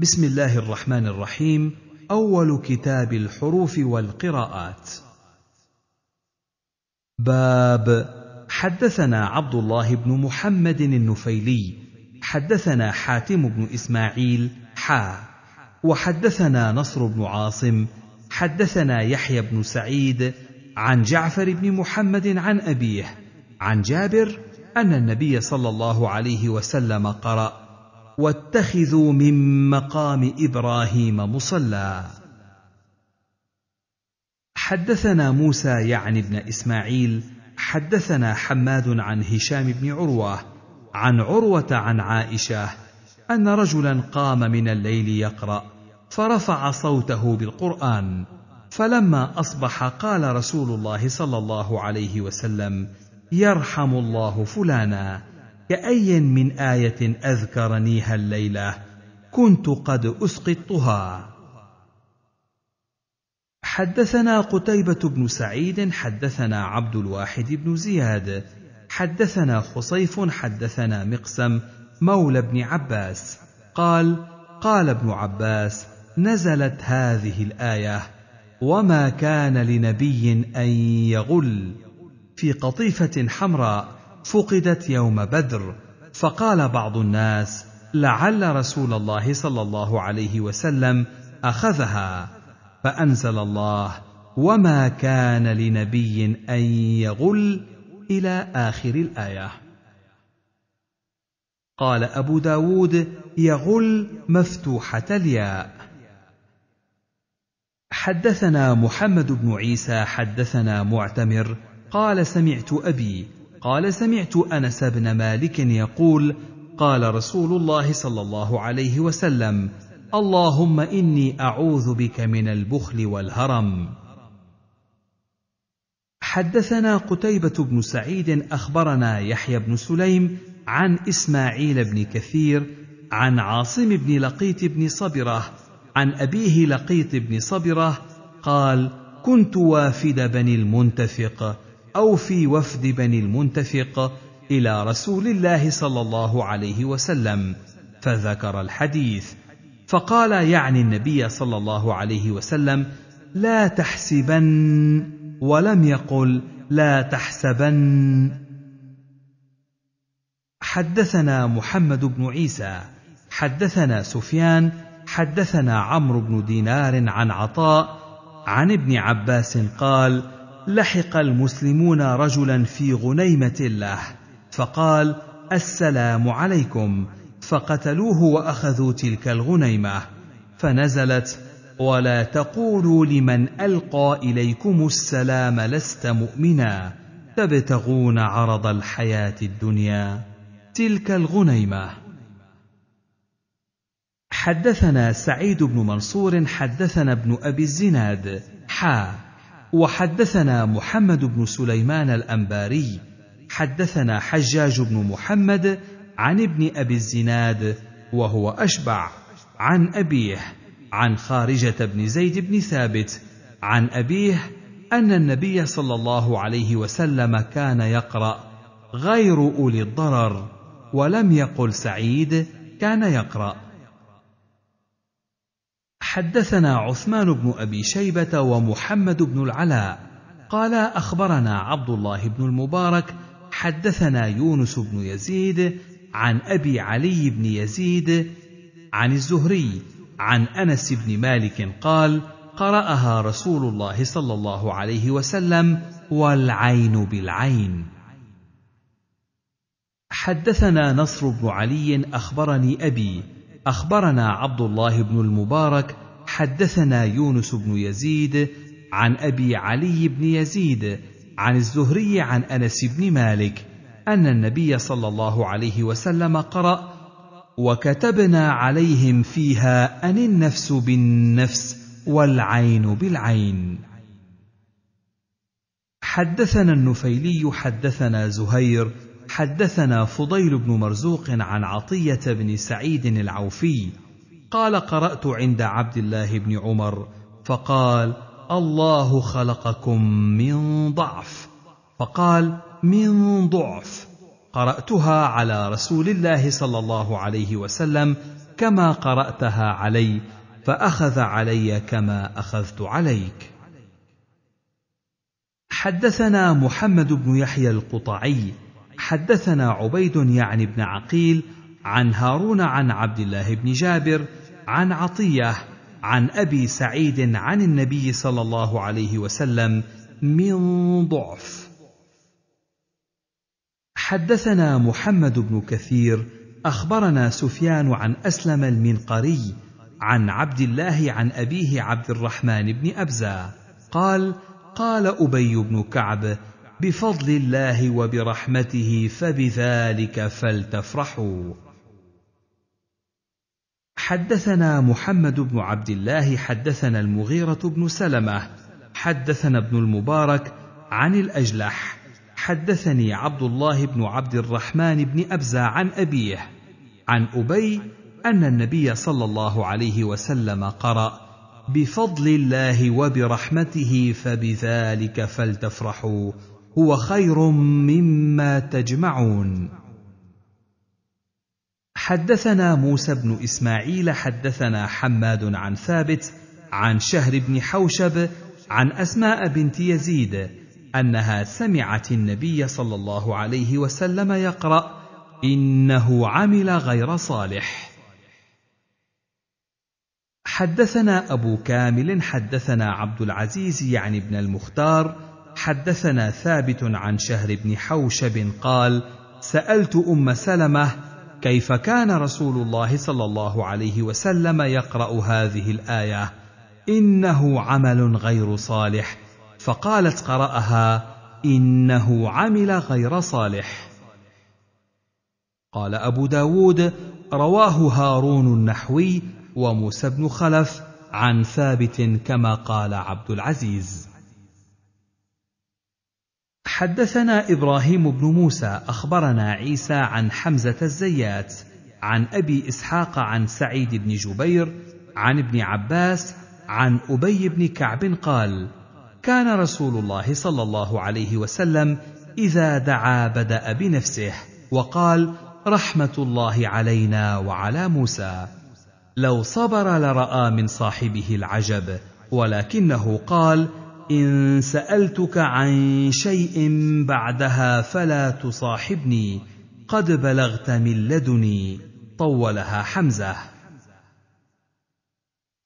بسم الله الرحمن الرحيم اول كتاب الحروف والقراءات باب حدثنا عبد الله بن محمد النفيلي حدثنا حاتم بن اسماعيل حا وحدثنا نصر بن عاصم حدثنا يحيى بن سعيد عن جعفر بن محمد عن ابيه عن جابر ان النبي صلى الله عليه وسلم قرأ واتخذوا من مقام ابراهيم مصلى حدثنا موسى يعني ابن اسماعيل حدثنا حماد عن هشام بن عروه عن عروه عن عائشه ان رجلا قام من الليل يقرا فرفع صوته بالقران فلما اصبح قال رسول الله صلى الله عليه وسلم يرحم الله فلانا كأي من آية أذكرنيها الليلة كنت قد أسقطتها حدثنا قتيبة بن سعيد حدثنا عبد الواحد بن زياد حدثنا خصيف حدثنا مقسم مولى بن عباس قال قال ابن عباس نزلت هذه الايه وما كان لنبي ان يغل في قطيفه حمراء فقدت يوم بدر فقال بعض الناس لعل رسول الله صلى الله عليه وسلم اخذها فانزل الله وما كان لنبي ان يغل الى اخر الايه قال ابو داود يغل مفتوحه الياء حدثنا محمد بن عيسى حدثنا معتمر قال سمعت ابي قال سمعت انس بن مالك يقول قال رسول الله صلى الله عليه وسلم اللهم اني اعوذ بك من البخل والهرم حدثنا قتيبه بن سعيد اخبرنا يحيى بن سليم عن اسماعيل بن كثير عن عاصم بن لقيط بن صبره عن ابيه لقيط بن صبره قال كنت وافد بني المنتفق او في وفد بني المنتفق الى رسول الله صلى الله عليه وسلم فذكر الحديث فقال يعني النبي صلى الله عليه وسلم لا تحسبن ولم يقل لا تحسبن حدثنا محمد بن عيسى حدثنا سفيان حدثنا عمرو بن دينار عن عطاء عن ابن عباس قال لحق المسلمون رجلا في غنيمه له فقال السلام عليكم فقتلوه واخذوا تلك الغنيمه فنزلت ولا تقولوا لمن القى اليكم السلام لست مؤمنا تبتغون عرض الحياه الدنيا تلك الغنيمه حدثنا سعيد بن منصور حدثنا ابن ابي الزناد حا وحدثنا محمد بن سليمان الانباري حدثنا حجاج بن محمد عن ابن ابي الزناد وهو اشبع عن ابيه عن خارجه بن زيد بن ثابت عن ابيه ان النبي صلى الله عليه وسلم كان يقرا غير اولي الضرر ولم يقل سعيد كان يقرأ حدثنا عثمان بن ابي شيبه ومحمد بن العلاء قالا اخبرنا عبد الله بن المبارك حدثنا يونس بن يزيد عن ابي علي بن يزيد عن الزهري عن انس بن مالك قال قراها رسول الله صلى الله عليه وسلم والعين بالعين حدثنا نصر بن علي اخبرني ابي اخبرنا عبد الله بن المبارك حدثنا يونس بن يزيد عن ابي علي بن يزيد عن الزهري عن انس بن مالك ان النبي صلى الله عليه وسلم قرأ وكتبنا عليهم فيها ان النفس بالنفس والعين بالعين حدثنا النفيلي حدثنا زهير حدثنا فضيل بن مرزوق عن عطيه بن سعيد العوفي قال قرات عند عبد الله بن عمر فقال الله خلقكم من ضعف فقال من ضعف قراتها على رسول الله صلى الله عليه وسلم كما قراتها علي فاخذ علي كما اخذت عليك حدثنا محمد بن يحيى القطعي حدثنا عبيد يعني بن عقيل عن هارون عن عبد الله بن جابر عن عطيه عن ابي سعيد عن النبي صلى الله عليه وسلم من ضعف حدثنا محمد بن كثير اخبرنا سفيان عن اسلم المنقري عن عبد الله عن ابيه عبد الرحمن بن ابزه قال قال ابي بن كعب بفضل الله وبرحمته فبذلك فلتفرحوا حدثنا محمد بن عبد الله حدثنا المغيره بن سلمه حدثنا ابن المبارك عن الاجلح حدثني عبد الله بن عبد الرحمن بن ابزى عن ابيه عن ابي ان النبي صلى الله عليه وسلم قرأ بفضل الله وبرحمته فبذلك فلتفرحوا هو خير مما تجمعون حدثنا موسى بن اسماعيل حدثنا حماد عن ثابت عن شهر بن حوشب عن اسماء بنت يزيد انها سمعت النبي صلى الله عليه وسلم يقرا انه عمل غير صالح حدثنا ابو كامل حدثنا عبد العزيز يعني ابن المختار حدثنا ثابت عن شهر بن حوشب قال سالت ام سلمه كيف كان رسول الله صلى الله عليه وسلم يقرا هذه الايه انه عمل غير صالح فقالت قراها انه عمل غير صالح قال ابو داود رواه هارون النحوي وموسى بن خلف عن ثابت كما قال عبد العزيز حدثنا ابراهيم بن موسى اخبرنا عيسى عن حمزه الزيات عن ابي اسحاق عن سعيد بن جبير عن ابن عباس عن ابي بن كعب قال كان رسول الله صلى الله عليه وسلم اذا دعا بدا بنفسه وقال رحمه الله علينا وعلى موسى لو صبر لراى من صاحبه العجب ولكنه قال إن سألتك عن شيء بعدها فلا تصاحبني قد بلغت من لدني طولها حمزة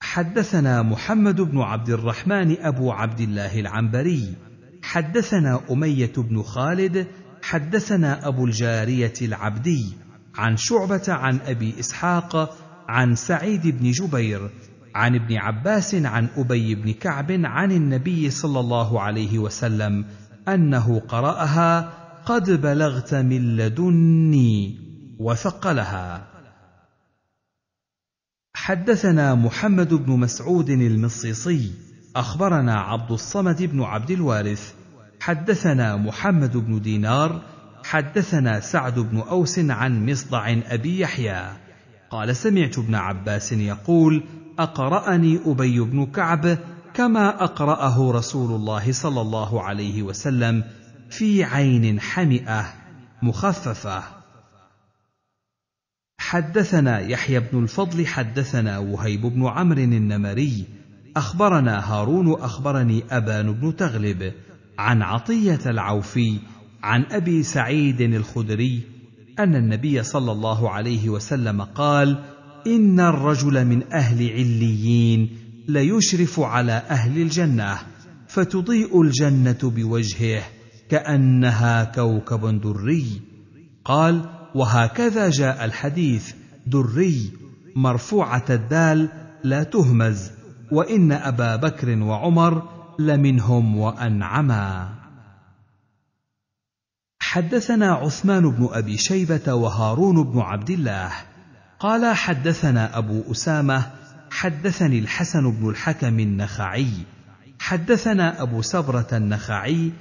حدثنا محمد بن عبد الرحمن أبو عبد الله العنبري حدثنا أمية بن خالد حدثنا أبو الجارية العبدي عن شعبة عن أبي إسحاق عن سعيد بن جبير عن ابن عباس عن ابي بن كعب عن النبي صلى الله عليه وسلم انه قراها قد بلغت من لدني وثقلها حدثنا محمد بن مسعود المصيصي اخبرنا عبد الصمد بن عبد الوارث حدثنا محمد بن دينار حدثنا سعد بن اوس عن مصدع ابي يحيى قال سمعت ابن عباس يقول اقراني ابي بن كعب كما اقراه رسول الله صلى الله عليه وسلم في عين حمئه مخففه حدثنا يحيى بن الفضل حدثنا وهيب بن عمرو النمري اخبرنا هارون اخبرني ابان بن تغلب عن عطيه العوفي عن ابي سعيد الخدري ان النبي صلى الله عليه وسلم قال ان الرجل من اهل عليين ليشرف على اهل الجنه فتضيء الجنه بوجهه كانها كوكب دري قال وهكذا جاء الحديث دري مرفوعه الدال لا تهمز وان ابا بكر وعمر لمنهم وانعما حدثنا عثمان بن ابي شيبه وهارون بن عبد الله قال حدثنا أبو أسامة حدثني الحسن بن الحكم النخعي حدثنا أبو سبرة النخعي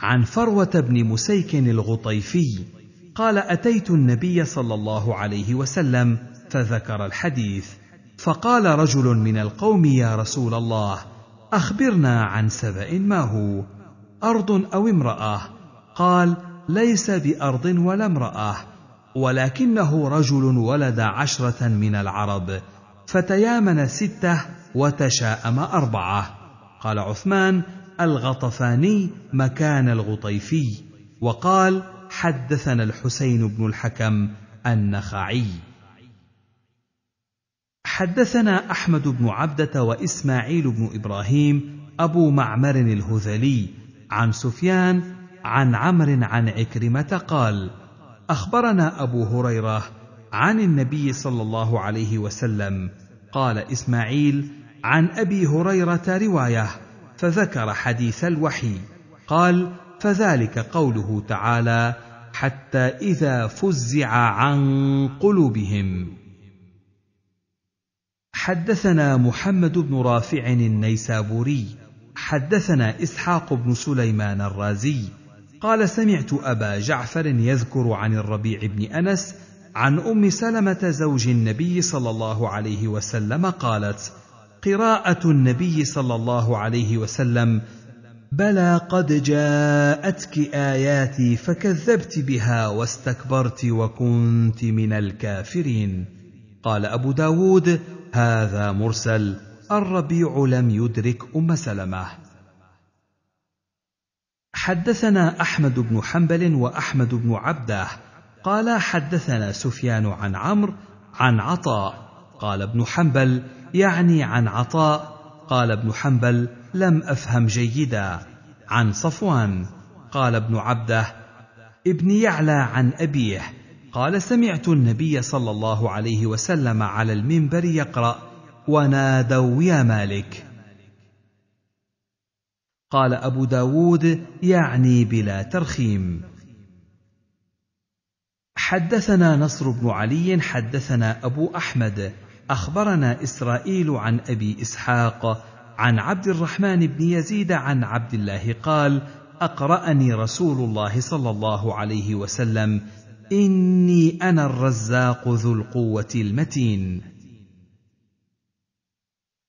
عن فروة بن مسيك الغطيفي قال أتيت النبي صلى الله عليه وسلم فذكر الحديث فقال رجل من القوم يا رسول الله أخبرنا عن سبأ ما هو أرض أو امرأة قال ليس بأرض ولا امرأة ولكنه رجل ولد عشرة من العرب فتيامن ستة وتشاءم أربعة قال عثمان الغطفاني مكان الغطيفي وقال حدثنا الحسين بن الحكم النخعي حدثنا احمد بن عبده واسماعيل بن ابراهيم ابو معمر الهذلي عن سفيان عن عمرو عن عكرمه قال اخبرنا ابو هريره عن النبي صلى الله عليه وسلم قال اسماعيل عن ابي هريره روايه فذكر حديث الوحي قال فذلك قوله تعالى حتى اذا فزع عن قلوبهم حدثنا محمد بن رافع النيسابوري حدثنا اسحاق بن سليمان الرازي قال سمعت أبا جعفر يذكر عن الربيع بن أنس عن أم سلمة زوج النبي صلى الله عليه وسلم قالت: قراءة النبي صلى الله عليه وسلم: بلى قد جاءتك آياتي فكذبت بها واستكبرت وكنت من الكافرين. قال أبو داود: هذا مرسل، الربيع لم يدرك أم سلمة. حدثنا احمد بن حنبل واحمد بن عبده قال حدثنا سفيان عن عمرو عن عطاء قال ابن حنبل يعني عن عطاء قال ابن حنبل لم افهم جيدا عن صفوان قال ابن عبده ابن يعلى عن ابيه قال سمعت النبي صلى الله عليه وسلم على المنبر يقرا ونادوا يا مالك قال أبو داود يعني بلا ترخيم حدثنا نصر بن علي حدثنا أبو أحمد أخبرنا إسرائيل عن أبي إسحاق عن عبد الرحمن بن يزيد عن عبد الله قال أقرأني رسول الله صلى الله عليه وسلم إني أنا الرزاق ذو القوة المتين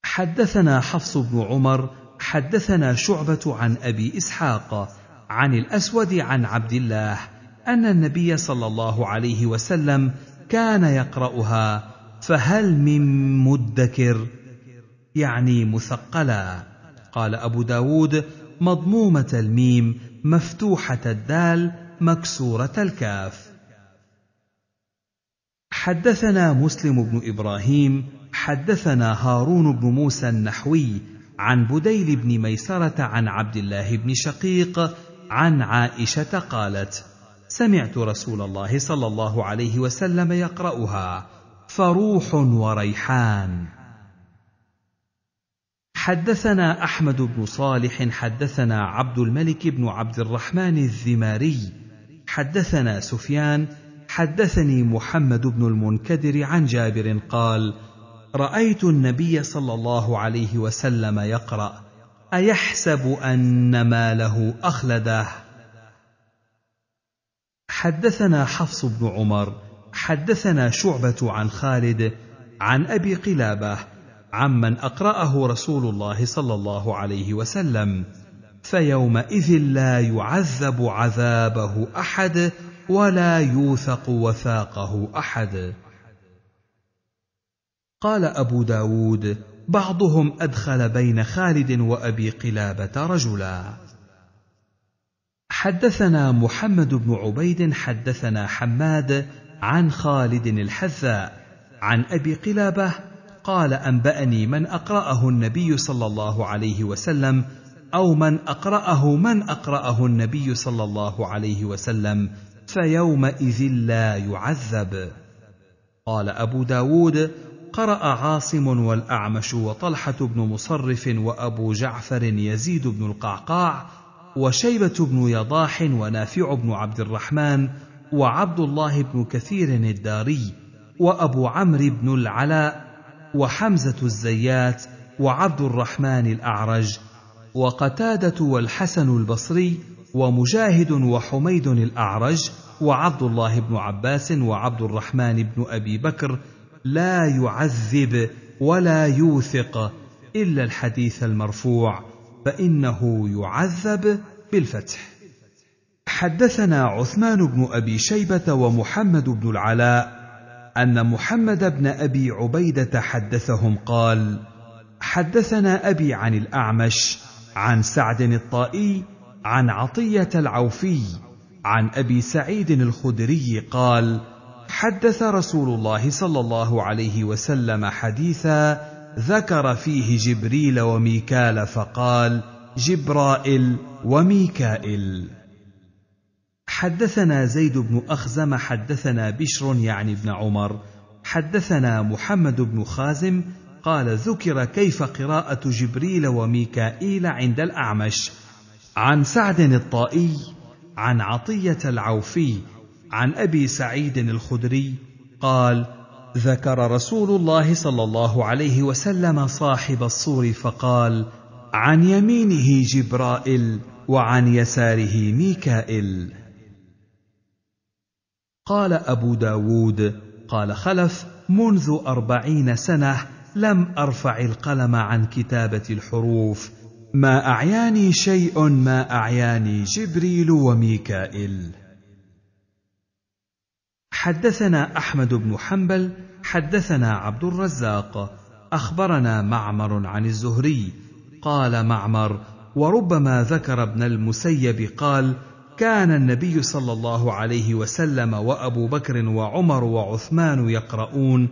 حدثنا حفص بن عمر حدثنا شعبة عن أبي إسحاق عن الأسود عن عبد الله أن النبي صلى الله عليه وسلم كان يقرأها فهل من مدكر يعني مثقلا قال أبو داود مضمومة الميم مفتوحة الدال مكسورة الكاف حدثنا مسلم بن إبراهيم حدثنا هارون بن موسى النحوي عن بديل بن ميسرة عن عبد الله بن شقيق عن عائشة قالت: سمعت رسول الله صلى الله عليه وسلم يقرأها: فروح وريحان. حدثنا أحمد بن صالح حدثنا عبد الملك بن عبد الرحمن الذماري حدثنا سفيان حدثني محمد بن المنكدر عن جابر قال: رايت النبي صلى الله عليه وسلم يقرا ايحسب ان ماله اخلده حدثنا حفص بن عمر حدثنا شعبه عن خالد عن ابي قلابه عمن اقراه رسول الله صلى الله عليه وسلم فيومئذ لا يعذب عذابه احد ولا يوثق وثاقه احد قال أبو داود بعضهم أدخل بين خالد وأبي قلابة رجلا حدثنا محمد بن عبيد حدثنا حماد عن خالد الحذاء عن أبي قلابة قال أنبأني من أقرأه النبي صلى الله عليه وسلم أو من أقرأه من أقرأه النبي صلى الله عليه وسلم فيومئذ لا يعذب قال أبو داود قرأ عاصم والأعمش وطلحة بن مصرف وأبو جعفر يزيد بن القعقاع وشيبة بن يضاح ونافع بن عبد الرحمن وعبد الله بن كثير الداري وأبو عمرو بن العلاء وحمزة الزيات وعبد الرحمن الأعرج وقتادة والحسن البصري ومجاهد وحميد الأعرج وعبد الله بن عباس وعبد الرحمن بن أبي بكر لا يعذب ولا يوثق الا الحديث المرفوع فانه يعذب بالفتح حدثنا عثمان بن ابي شيبه ومحمد بن العلاء ان محمد بن ابي عبيده حدثهم قال حدثنا ابي عن الاعمش عن سعد الطائي عن عطيه العوفي عن ابي سعيد الخدري قال حدث رسول الله صلى الله عليه وسلم حديثا ذكر فيه جبريل وميكال فقال جبرائيل وميكائيل حدثنا زيد بن اخزم حدثنا بشر يعني ابن عمر حدثنا محمد بن خازم قال ذكر كيف قراءه جبريل وميكائيل عند الاعمش عن سعد الطائي عن عطيه العوفي عن ابي سعيد الخدري قال ذكر رسول الله صلى الله عليه وسلم صاحب الصور فقال عن يمينه جبرائيل وعن يساره ميكائيل قال ابو داود قال خلف منذ اربعين سنه لم ارفع القلم عن كتابه الحروف ما اعياني شيء ما اعياني جبريل وميكائيل حدثنا احمد بن حنبل حدثنا عبد الرزاق اخبرنا معمر عن الزهري قال معمر وربما ذكر ابن المسيب قال كان النبي صلى الله عليه وسلم وابو بكر وعمر وعثمان يقرؤون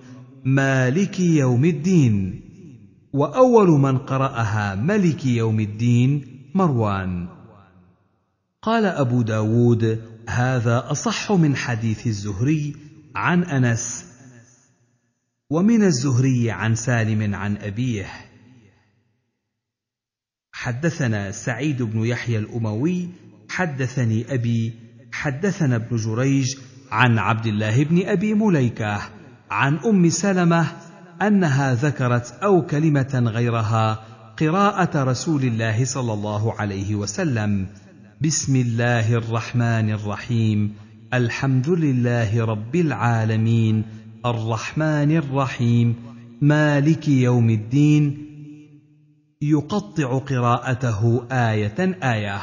مالك يوم الدين واول من قراها ملك يوم الدين مروان قال ابو داود هذا اصح من حديث الزهري عن انس ومن الزهري عن سالم عن ابيه حدثنا سعيد بن يحيى الاموي حدثني ابي حدثنا ابن جريج عن عبد الله بن ابي مليكه عن ام سلمه انها ذكرت او كلمه غيرها قراءه رسول الله صلى الله عليه وسلم بسم الله الرحمن الرحيم الحمد لله رب العالمين الرحمن الرحيم مالك يوم الدين يقطع قراءته ايه ايه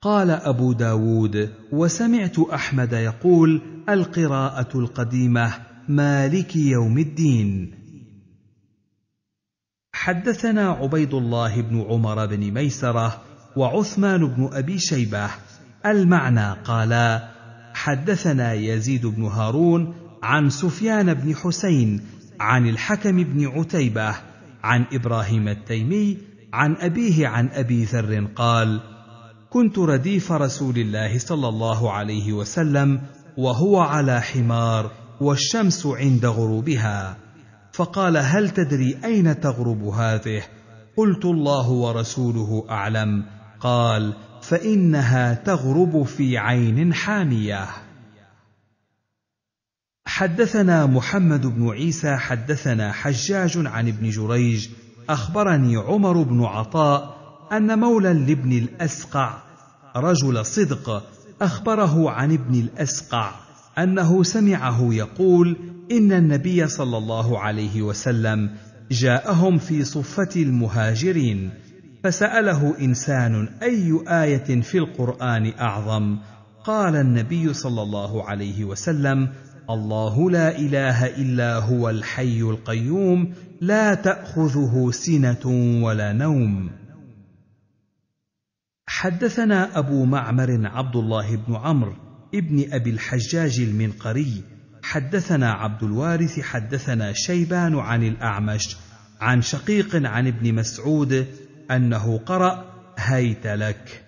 قال ابو داود وسمعت احمد يقول القراءه القديمه مالك يوم الدين حدثنا عبيد الله بن عمر بن ميسره وعثمان بن ابي شيبه المعنى قالا حدثنا يزيد بن هارون عن سفيان بن حسين عن الحكم بن عتيبه عن ابراهيم التيمي عن ابيه عن ابي ذر قال كنت رديف رسول الله صلى الله عليه وسلم وهو على حمار والشمس عند غروبها فقال هل تدري اين تغرب هذه قلت الله ورسوله اعلم قال فانها تغرب في عين حاميه حدثنا محمد بن عيسى حدثنا حجاج عن ابن جريج اخبرني عمر بن عطاء ان مولى لابن الاسقع رجل صدق اخبره عن ابن الاسقع انه سمعه يقول ان النبي صلى الله عليه وسلم جاءهم في صفه المهاجرين فساله انسان اي ايه في القران اعظم قال النبي صلى الله عليه وسلم الله لا اله الا هو الحي القيوم لا تاخذه سنه ولا نوم حدثنا ابو معمر عبد الله بن عمرو ابن ابي الحجاج المنقري حدثنا عبد الوارث حدثنا شيبان عن الاعمش عن شقيق عن ابن مسعود انه قرا هيت لك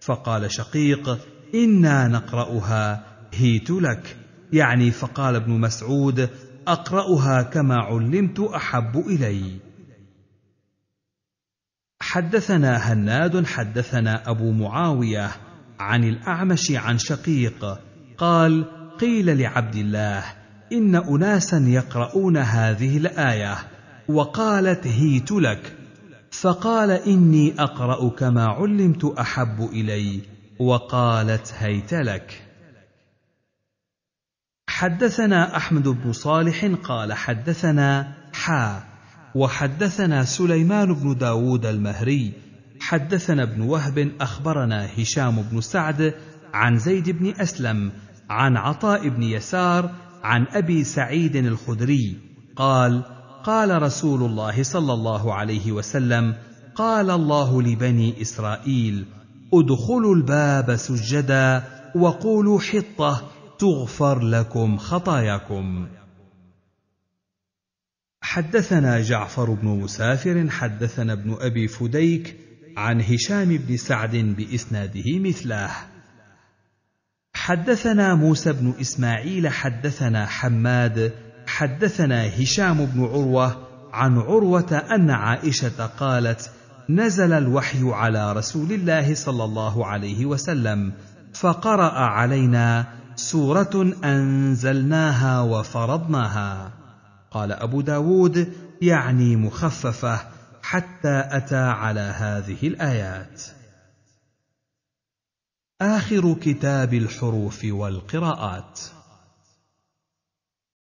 فقال شقيق انا نقراها هيت لك يعني فقال ابن مسعود اقراها كما علمت احب الي حدثنا هناد حدثنا ابو معاويه عن الاعمش عن شقيق قال قيل لعبد الله ان اناسا يقرؤون هذه الايه وقالت هيت لك فقال اني اقرا كما علمت احب الي وقالت هيت لك حدثنا احمد بن صالح قال حدثنا حا وحدثنا سليمان بن داود المهري حدثنا ابن وهب اخبرنا هشام بن سعد عن زيد بن اسلم عن عطاء بن يسار عن ابي سعيد الخدري قال قال رسول الله صلى الله عليه وسلم قال الله لبني اسرائيل ادخلوا الباب سجدا وقولوا حطه تغفر لكم خطاياكم حدثنا جعفر بن مسافر حدثنا ابن ابي فديك عن هشام بن سعد باسناده مثله حدثنا موسى بن اسماعيل حدثنا حماد حدثنا هشام بن عروه عن عروه ان عائشه قالت نزل الوحي على رسول الله صلى الله عليه وسلم فقرا علينا سوره انزلناها وفرضناها قال ابو داود يعني مخففه حتى اتى على هذه الايات اخر كتاب الحروف والقراءات